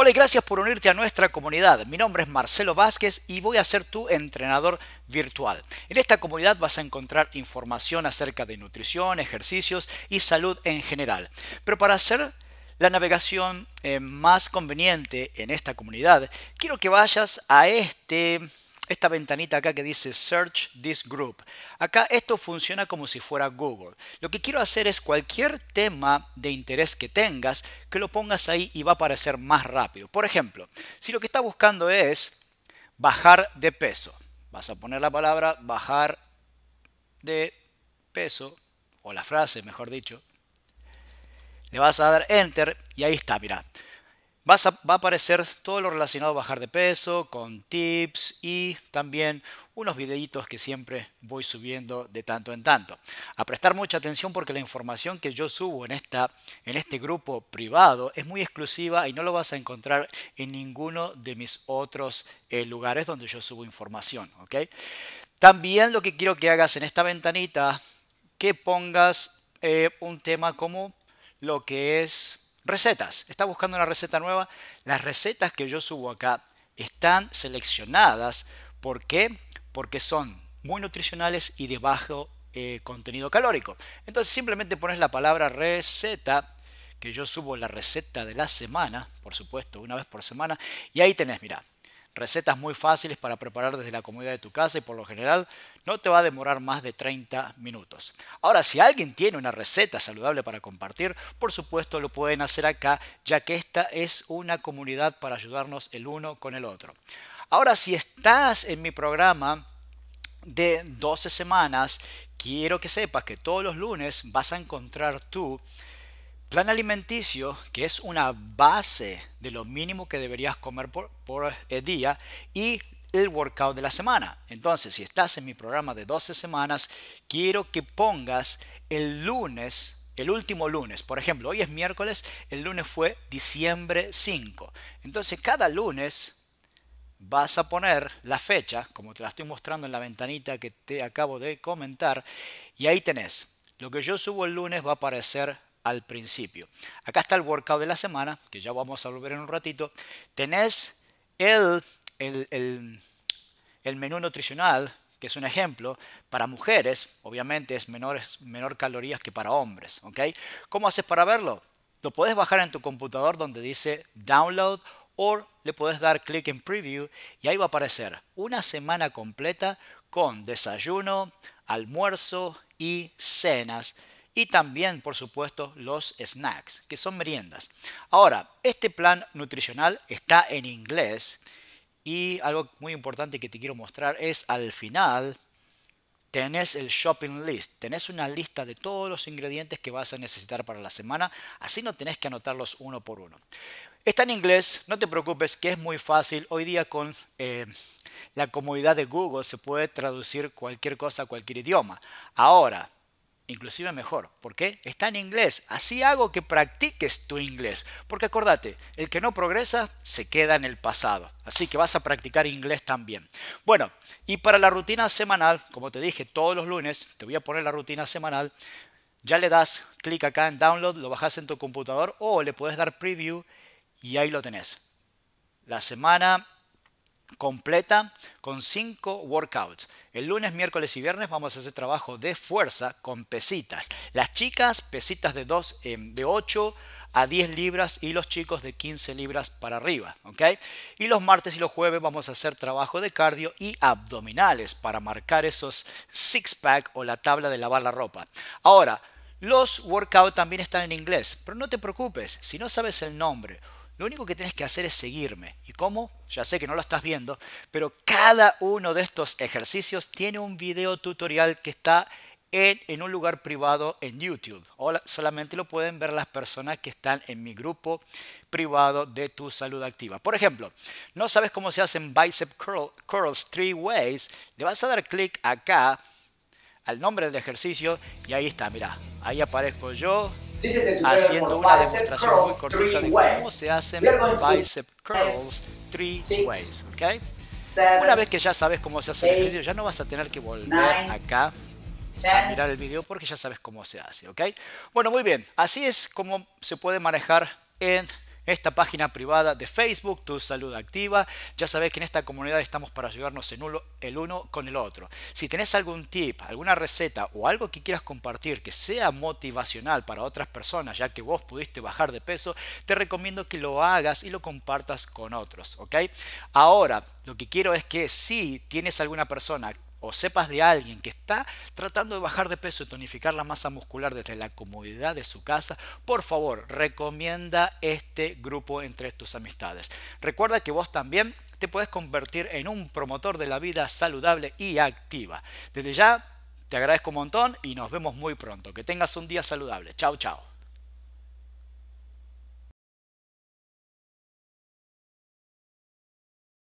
Hola y gracias por unirte a nuestra comunidad. Mi nombre es Marcelo Vázquez y voy a ser tu entrenador virtual. En esta comunidad vas a encontrar información acerca de nutrición, ejercicios y salud en general. Pero para hacer la navegación eh, más conveniente en esta comunidad, quiero que vayas a este esta ventanita acá que dice Search this group. Acá esto funciona como si fuera Google. Lo que quiero hacer es cualquier tema de interés que tengas, que lo pongas ahí y va a aparecer más rápido. Por ejemplo, si lo que está buscando es bajar de peso, vas a poner la palabra bajar de peso, o la frase, mejor dicho. Le vas a dar Enter y ahí está, mirá va a aparecer todo lo relacionado a bajar de peso, con tips y también unos videitos que siempre voy subiendo de tanto en tanto. A prestar mucha atención porque la información que yo subo en, esta, en este grupo privado es muy exclusiva y no lo vas a encontrar en ninguno de mis otros eh, lugares donde yo subo información. ¿okay? También lo que quiero que hagas en esta ventanita, que pongas eh, un tema como lo que es Recetas. Está buscando una receta nueva. Las recetas que yo subo acá están seleccionadas. ¿Por qué? Porque son muy nutricionales y de bajo eh, contenido calórico. Entonces simplemente pones la palabra receta, que yo subo la receta de la semana, por supuesto, una vez por semana, y ahí tenés, mirá, Recetas muy fáciles para preparar desde la comodidad de tu casa y por lo general no te va a demorar más de 30 minutos. Ahora, si alguien tiene una receta saludable para compartir, por supuesto lo pueden hacer acá, ya que esta es una comunidad para ayudarnos el uno con el otro. Ahora, si estás en mi programa de 12 semanas, quiero que sepas que todos los lunes vas a encontrar tú Plan alimenticio, que es una base de lo mínimo que deberías comer por, el eh, día, y el workout de la semana. Entonces, si estás en mi programa de 12 semanas, quiero que pongas el lunes el último lunes. Por ejemplo, hoy es miércoles, el lunes fue diciembre 5. Entonces, cada lunes vas a poner la fecha, como te la estoy mostrando en la ventanita que te acabo de comentar, y ahí tenés. Lo que yo subo el lunes va a aparecer al principio. Acá está el workout de la semana, que ya vamos a volver en un ratito. Tenés el, el, el, menú nutricional, que es un ejemplo, para mujeres, obviamente es es menor calorías que para hombres. ¿ok? ¿Cómo haces para verlo? Lo puedes bajar en tu computador donde dice download o le puedes dar clic en preview y ahí va a aparecer una semana completa con desayuno, almuerzo y cenas y también, por supuesto, los snacks, que son meriendas. Ahora, este plan nutricional está en inglés y algo muy importante que te quiero mostrar es al final tenés el shopping list, tenés una lista de todos los ingredientes que vas a necesitar para la semana, así no tenés que anotarlos uno por uno. Está en inglés, no te preocupes que es muy fácil, hoy día con eh, la comodidad de Google se puede traducir cualquier cosa a cualquier idioma. Ahora, inclusive mejor. ¿Por qué? Está en inglés. Así hago que practiques tu inglés. Porque acordate, el que no progresa se queda en el pasado. Así que vas a practicar inglés también. Bueno, y para la rutina semanal, como te dije, todos los lunes te voy a poner la rutina semanal. Ya le das clic acá en download, lo bajas en tu computador o le puedes dar preview y ahí lo tenés. La semana completa con 5 workouts. El lunes, miércoles y viernes vamos a hacer trabajo de fuerza con pesitas. Las chicas, pesitas de, dos eh, de 8 a 10 libras y los chicos de 15 libras para arriba. ¿okay? Y los martes y los jueves vamos a hacer trabajo de cardio y abdominales para marcar esos six-pack o la tabla de lavar la ropa. Ahora, los workouts también están en inglés, pero no te preocupes si no sabes el nombre lo único que tienes que hacer es seguirme. ¿Y cómo? Ya sé que no lo estás viendo, pero cada uno de estos ejercicios tiene un video tutorial que está en, un lugar privado en YouTube. O solamente lo pueden ver las personas que están en mi grupo privado de tu salud activa. Por ejemplo, no sabes cómo se hacen bicep curls three ways. Le vas a dar clic acá al nombre del ejercicio y ahí está, mira, ahí aparezco yo haciendo una demostración muy cortita de cómo se hacen bicep curls three ways, Una vez que ya sabes cómo se hace el ejercicio, ya no vas a tener que volver acá a mirar el video porque ya sabes cómo se hace, ¿ok? Bueno, muy bien. Así es como se puede manejar en esta página privada de Facebook, Tu Salud Activa. Ya sabes que en esta comunidad estamos para ayudarnos en uno, el uno con el otro. Si tenés algún tip, alguna receta o algo que quieras compartir que sea motivacional para otras personas, ya que vos pudiste bajar de peso, te recomiendo que lo hagas y lo compartas con otros, ¿ok? Ahora, lo que quiero es que si tienes alguna persona o sepas de alguien que está tratando de bajar de peso y tonificar la masa muscular desde la comodidad de su casa, por favor, recomienda este grupo entre tus amistades. Recuerda que vos también te puedes convertir en un promotor de la vida saludable y activa. Desde ya, te agradezco un montón y nos vemos muy pronto. Que tengas un día saludable. Chao, chao.